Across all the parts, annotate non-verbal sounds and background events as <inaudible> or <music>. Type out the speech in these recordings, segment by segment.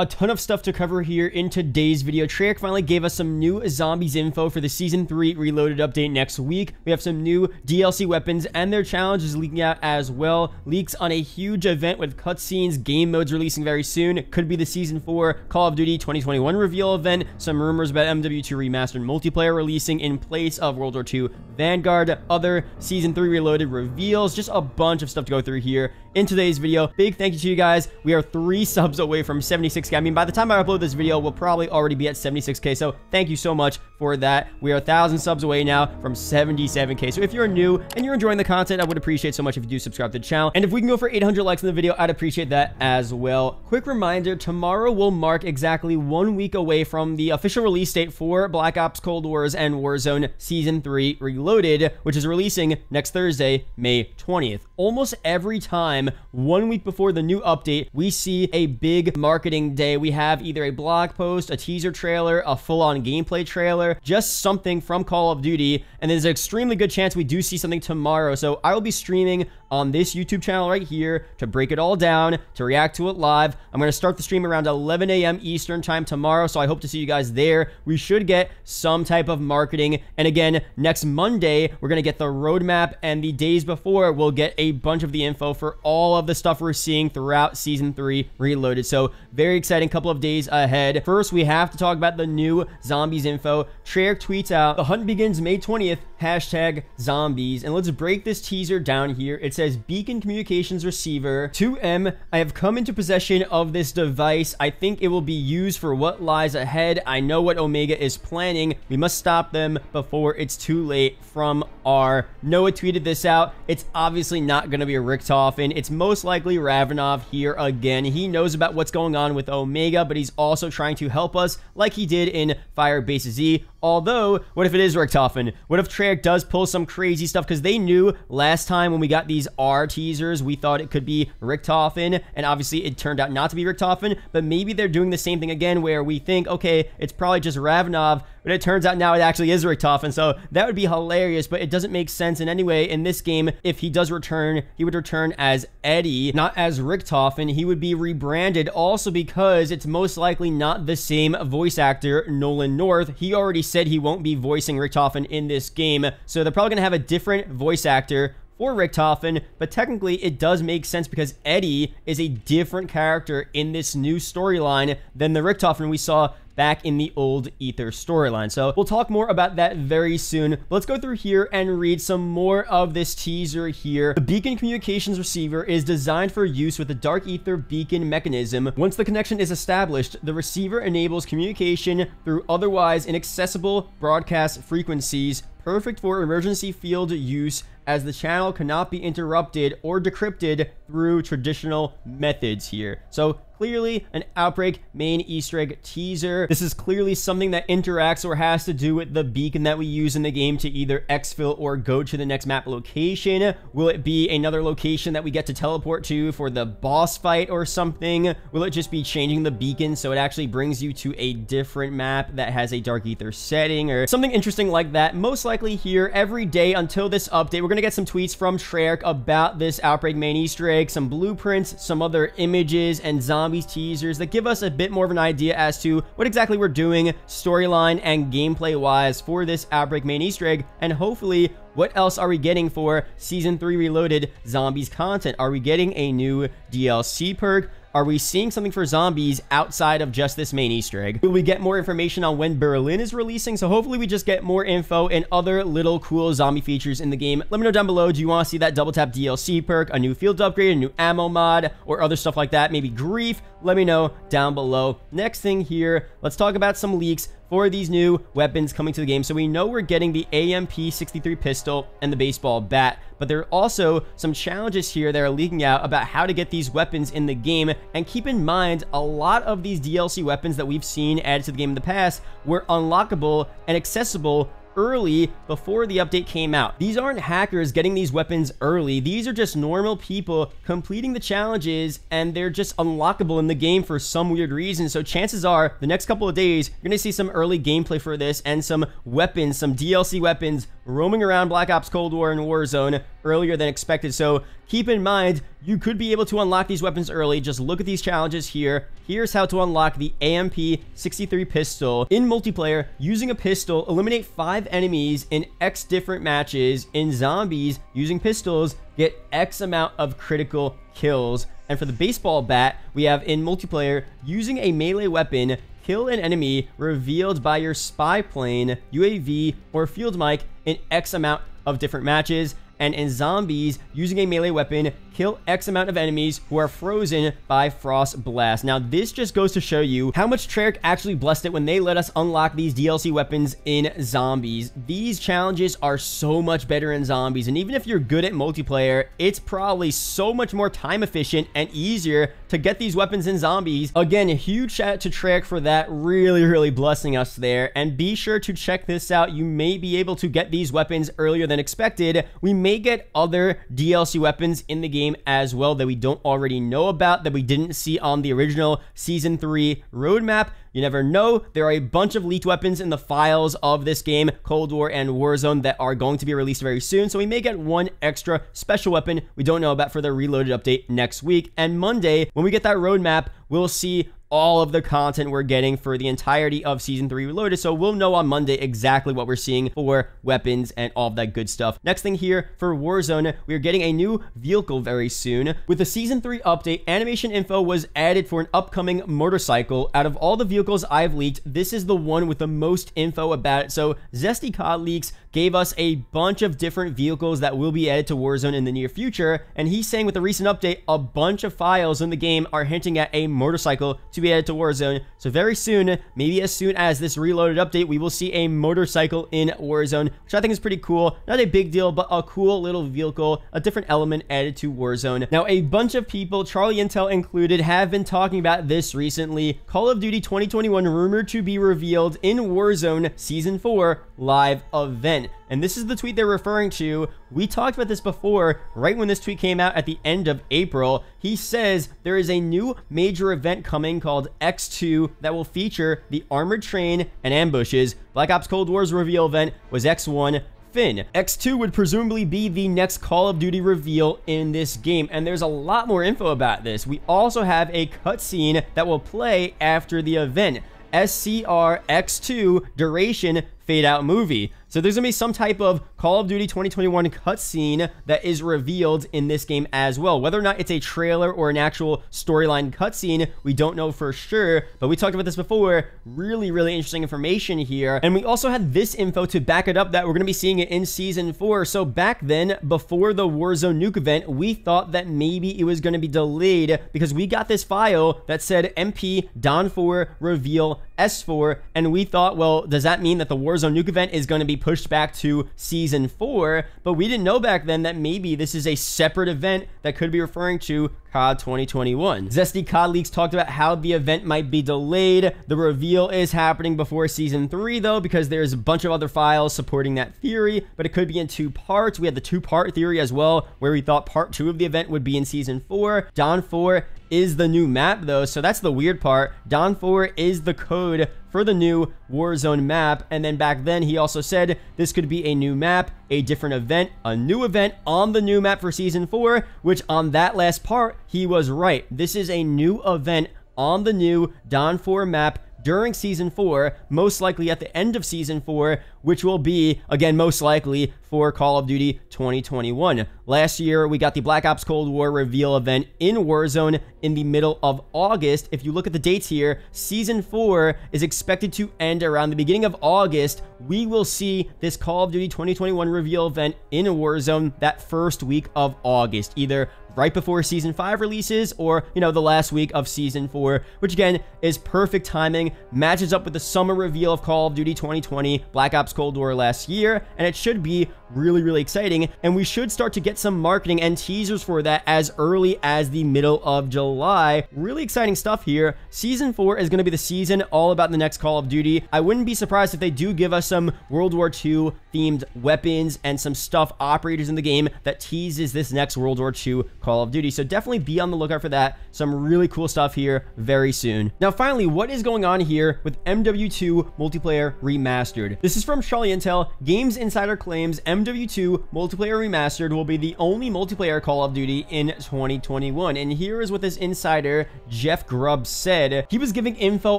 a ton of stuff to cover here in today's video. Treyarch finally gave us some new zombies info for the Season 3 Reloaded update next week. We have some new DLC weapons and their challenges leaking out as well. Leaks on a huge event with cutscenes, game modes releasing very soon. Could be the Season 4 Call of Duty 2021 reveal event. Some rumors about MW2 Remastered multiplayer releasing in place of World War II Vanguard. Other Season 3 Reloaded reveals. Just a bunch of stuff to go through here in today's video. Big thank you to you guys. We are three <laughs> subs away from 76 I mean, by the time I upload this video, we'll probably already be at 76k. So thank you so much for that. We are a thousand subs away now from 77k. So if you're new and you're enjoying the content, I would appreciate so much if you do subscribe to the channel. And if we can go for 800 likes in the video, I'd appreciate that as well. Quick reminder, tomorrow will mark exactly one week away from the official release date for Black Ops Cold Wars and Warzone Season 3 Reloaded, which is releasing next Thursday, May 20th. Almost every time, one week before the new update, we see a big marketing we have either a blog post, a teaser trailer, a full on gameplay trailer, just something from Call of Duty. And there's an extremely good chance we do see something tomorrow. So I will be streaming on this YouTube channel right here to break it all down, to react to it live. I'm going to start the stream around 11 a.m. Eastern time tomorrow, so I hope to see you guys there. We should get some type of marketing. And again, next Monday, we're going to get the roadmap, and the days before, we'll get a bunch of the info for all of the stuff we're seeing throughout Season 3 Reloaded. So, very exciting couple of days ahead. First, we have to talk about the new zombies info. Treyarch tweets out, The hunt begins May 20th, hashtag zombies. And let's break this teaser down here. It's says Beacon Communications Receiver 2M. I have come into possession of this device. I think it will be used for what lies ahead. I know what Omega is planning. We must stop them before it's too late from R. Noah tweeted this out. It's obviously not going to be Richtofen. It's most likely Ravenov here again. He knows about what's going on with Omega, but he's also trying to help us like he did in Fire Z. Although, what if it is Richtofen? What if Treyarch does pull some crazy stuff? Because they knew last time when we got these R teasers, we thought it could be Richtofen, and obviously it turned out not to be Richtofen, but maybe they're doing the same thing again where we think, okay, it's probably just Ravnov but it turns out now it actually is Richtofen, so that would be hilarious, but it doesn't make sense in any way in this game. If he does return, he would return as Eddie, not as Richtofen. He would be rebranded also because it's most likely not the same voice actor, Nolan North. He already said he won't be voicing Richtofen in this game, so they're probably going to have a different voice actor or Richtofen, but technically it does make sense because Eddie is a different character in this new storyline than the Richtofen we saw back in the old Ether storyline. So we'll talk more about that very soon. let's go through here and read some more of this teaser here. The Beacon Communications Receiver is designed for use with the Dark Ether Beacon mechanism. Once the connection is established, the receiver enables communication through otherwise inaccessible broadcast frequencies perfect for emergency field use as the channel cannot be interrupted or decrypted through traditional methods here. So clearly an Outbreak main Easter egg teaser. This is clearly something that interacts or has to do with the beacon that we use in the game to either exfil or go to the next map location. Will it be another location that we get to teleport to for the boss fight or something? Will it just be changing the beacon so it actually brings you to a different map that has a Dark Ether setting or something interesting like that? Most likely here every day until this update. We're going to get some tweets from Treyarch about this Outbreak main Easter egg make some blueprints, some other images and zombies teasers that give us a bit more of an idea as to what exactly we're doing storyline and gameplay wise for this Outbreak main easter egg and hopefully what else are we getting for Season 3 Reloaded Zombies content? Are we getting a new DLC perk? Are we seeing something for zombies outside of just this main Easter egg? Will we get more information on when Berlin is releasing? So hopefully we just get more info and other little cool zombie features in the game. Let me know down below, do you want to see that double tap DLC perk, a new field upgrade, a new ammo mod, or other stuff like that? Maybe grief? Let me know down below. Next thing here, let's talk about some leaks for these new weapons coming to the game. So we know we're getting the AMP 63 pistol and the baseball bat, but there are also some challenges here that are leaking out about how to get these weapons in the game. And keep in mind, a lot of these DLC weapons that we've seen added to the game in the past were unlockable and accessible early before the update came out. These aren't hackers getting these weapons early. These are just normal people completing the challenges and they're just unlockable in the game for some weird reason. So chances are the next couple of days, you're going to see some early gameplay for this and some weapons, some DLC weapons roaming around Black Ops Cold War and Warzone earlier than expected. So Keep in mind, you could be able to unlock these weapons early. Just look at these challenges here. Here's how to unlock the AMP 63 pistol in multiplayer using a pistol. Eliminate five enemies in X different matches in zombies using pistols. Get X amount of critical kills. And for the baseball bat, we have in multiplayer using a melee weapon. Kill an enemy revealed by your spy plane, UAV, or field mic in X amount of different matches and in zombies, using a melee weapon, kill X amount of enemies who are frozen by Frost Blast. Now, this just goes to show you how much Treyarch actually blessed it when they let us unlock these DLC weapons in zombies. These challenges are so much better in zombies, and even if you're good at multiplayer, it's probably so much more time efficient and easier to get these weapons in zombies. Again, a huge shout out to Treyarch for that, really, really blessing us there. And be sure to check this out. You may be able to get these weapons earlier than expected. We may may get other DLC weapons in the game as well that we don't already know about that we didn't see on the original Season 3 roadmap. You never know. There are a bunch of leaked weapons in the files of this game, Cold War and Warzone, that are going to be released very soon. So we may get one extra special weapon we don't know about for the reloaded update next week. And Monday, when we get that roadmap, we'll see all of the content we're getting for the entirety of season three reloaded. So we'll know on Monday exactly what we're seeing for weapons and all of that good stuff. Next thing here for Warzone, we are getting a new vehicle very soon. With the season three update, animation info was added for an upcoming motorcycle. Out of all the vehicles I've leaked, this is the one with the most info about it. So Zesty COD leaks gave us a bunch of different vehicles that will be added to Warzone in the near future, and he's saying with the recent update, a bunch of files in the game are hinting at a motorcycle to be added to Warzone, so very soon, maybe as soon as this reloaded update, we will see a motorcycle in Warzone, which I think is pretty cool. Not a big deal, but a cool little vehicle, a different element added to Warzone. Now, a bunch of people, Charlie Intel included, have been talking about this recently. Call of Duty 2021 rumored to be revealed in Warzone Season 4 live event again, and this is the tweet they're referring to. We talked about this before, right when this tweet came out at the end of April. He says there is a new major event coming called X2 that will feature the armored train and ambushes. Black Ops Cold War's reveal event was X1, Finn. X2 would presumably be the next Call of Duty reveal in this game, and there's a lot more info about this. We also have a cutscene that will play after the event. SCR X2 duration fade out movie. So there's going to be some type of Call of Duty 2021 cutscene that is revealed in this game as well. Whether or not it's a trailer or an actual storyline cutscene, we don't know for sure, but we talked about this before. Really, really interesting information here. And we also had this info to back it up that we're going to be seeing it in Season 4. So back then, before the Warzone nuke event, we thought that maybe it was going to be delayed because we got this file that said MP Don4 reveal S4, and we thought, well, does that mean that the Warzone nuke event is going to be pushed back to Season season four, but we didn't know back then that maybe this is a separate event that could be referring to COD 2021. Zesty COD leaks talked about how the event might be delayed. The reveal is happening before season three, though, because there's a bunch of other files supporting that theory, but it could be in two parts. We had the two part theory as well, where we thought part two of the event would be in season four. Don 4 is the new map, though, so that's the weird part. Don 4 is the code for the new Warzone map. And then back then, he also said this could be a new map, a different event, a new event on the new map for Season 4, which on that last part, he was right. This is a new event on the new Don 4 map during season 4, most likely at the end of season 4, which will be, again, most likely for Call of Duty 2021. Last year, we got the Black Ops Cold War reveal event in Warzone in the middle of August. If you look at the dates here, Season 4 is expected to end around the beginning of August. We will see this Call of Duty 2021 reveal event in Warzone that first week of August, either right before season 5 releases or you know the last week of season 4 which again is perfect timing matches up with the summer reveal of Call of Duty 2020 Black Ops Ops Cold War last year, and it should be really, really exciting. And we should start to get some marketing and teasers for that as early as the middle of July. Really exciting stuff here. Season 4 is going to be the season all about the next Call of Duty. I wouldn't be surprised if they do give us some World War II themed weapons and some stuff operators in the game that teases this next World War II Call of Duty. So definitely be on the lookout for that. Some really cool stuff here very soon. Now, finally, what is going on here with MW2 Multiplayer Remastered? This is from from Charlie Intel, Games Insider claims MW2 Multiplayer Remastered will be the only multiplayer Call of Duty in 2021. And here is what this insider, Jeff Grubb, said. He was giving info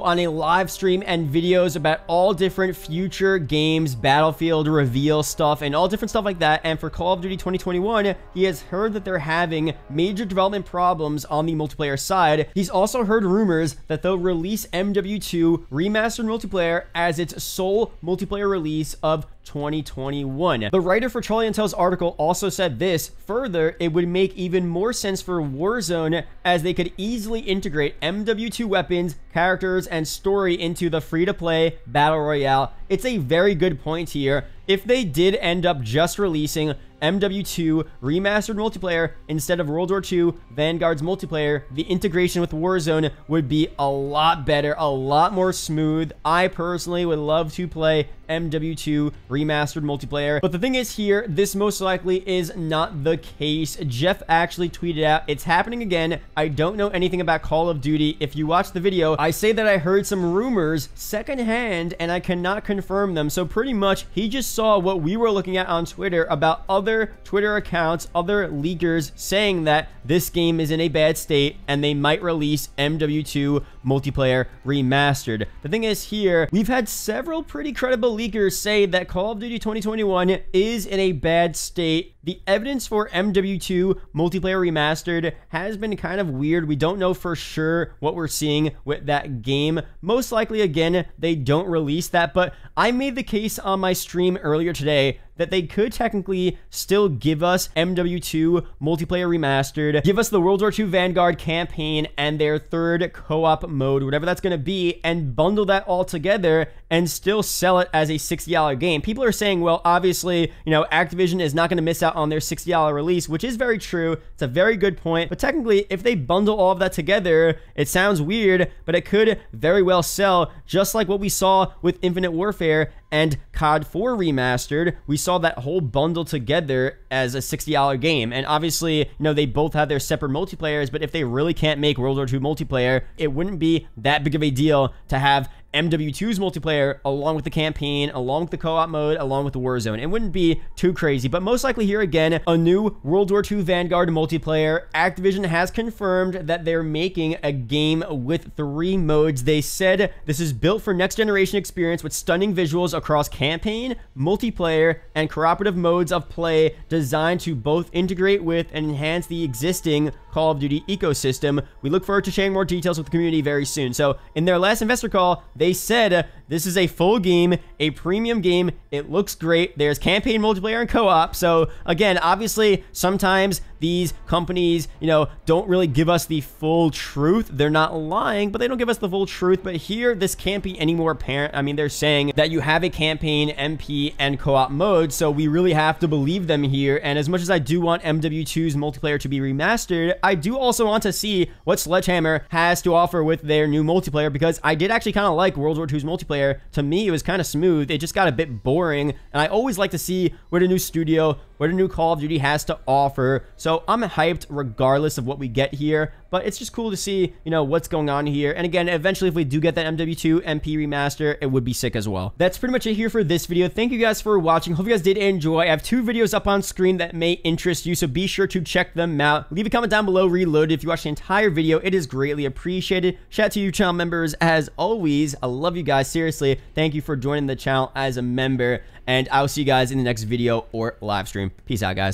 on a live stream and videos about all different future games, Battlefield reveal stuff, and all different stuff like that. And for Call of Duty 2021, he has heard that they're having major development problems on the multiplayer side. He's also heard rumors that they'll release MW2 Remastered Multiplayer as its sole multiplayer release release of 2021. The writer for Charlie Intel's article also said this further, it would make even more sense for Warzone as they could easily integrate MW2 weapons, characters, and story into the free to play battle royale. It's a very good point here if they did end up just releasing MW2 remastered multiplayer instead of World War II Vanguard's multiplayer, the integration with Warzone would be a lot better, a lot more smooth. I personally would love to play MW2 remastered multiplayer. But the thing is here, this most likely is not the case. Jeff actually tweeted out, it's happening again. I don't know anything about Call of Duty. If you watch the video, I say that I heard some rumors secondhand and I cannot confirm them. So pretty much he just saw saw what we were looking at on Twitter about other Twitter accounts, other leakers saying that this game is in a bad state and they might release MW2 multiplayer remastered. The thing is here, we've had several pretty credible leakers say that Call of Duty 2021 is in a bad state. The evidence for MW2 multiplayer remastered has been kind of weird. We don't know for sure what we're seeing with that game. Most likely, again, they don't release that, but I made the case on my stream earlier today that they could technically still give us MW2 multiplayer remastered, give us the World War II Vanguard campaign and their third co-op mode, whatever that's going to be, and bundle that all together and still sell it as a $60 game. People are saying, well, obviously, you know, Activision is not going to miss out on their $60 release, which is very true. It's a very good point. But technically, if they bundle all of that together, it sounds weird, but it could very well sell, just like what we saw with Infinite Warfare and COD 4 Remastered. We saw saw that whole bundle together as a $60 game. And obviously, you know, they both have their separate multiplayers, but if they really can't make World War II multiplayer, it wouldn't be that big of a deal to have MW2's multiplayer along with the campaign, along with the co-op mode, along with the Warzone. It wouldn't be too crazy, but most likely here again, a new World War II Vanguard multiplayer. Activision has confirmed that they're making a game with three modes. They said this is built for next generation experience with stunning visuals across campaign, multiplayer, and cooperative modes of play designed to both integrate with and enhance the existing Call of Duty ecosystem. We look forward to sharing more details with the community very soon. So in their last investor call, they said this is a full game, a premium game. It looks great. There's campaign multiplayer and co-op. So again, obviously, sometimes these companies, you know, don't really give us the full truth. They're not lying, but they don't give us the full truth. But here, this can't be any more apparent. I mean, they're saying that you have a campaign, MP, and co-op mode, so we really have to believe them here. And as much as I do want MW2's multiplayer to be remastered, I do also want to see what Sledgehammer has to offer with their new multiplayer because I did actually kind of like World War II's multiplayer there. To me, it was kind of smooth. It just got a bit boring, and I always like to see where a new studio what a new Call of Duty has to offer. So I'm hyped regardless of what we get here, but it's just cool to see, you know, what's going on here. And again, eventually if we do get that MW2 MP remaster, it would be sick as well. That's pretty much it here for this video. Thank you guys for watching. Hope you guys did enjoy. I have two videos up on screen that may interest you, so be sure to check them out. Leave a comment down below, reloaded. If you watched the entire video, it is greatly appreciated. Shout out to you channel members as always. I love you guys. Seriously, thank you for joining the channel as a member, and I'll see you guys in the next video or live stream. Peace out, guys.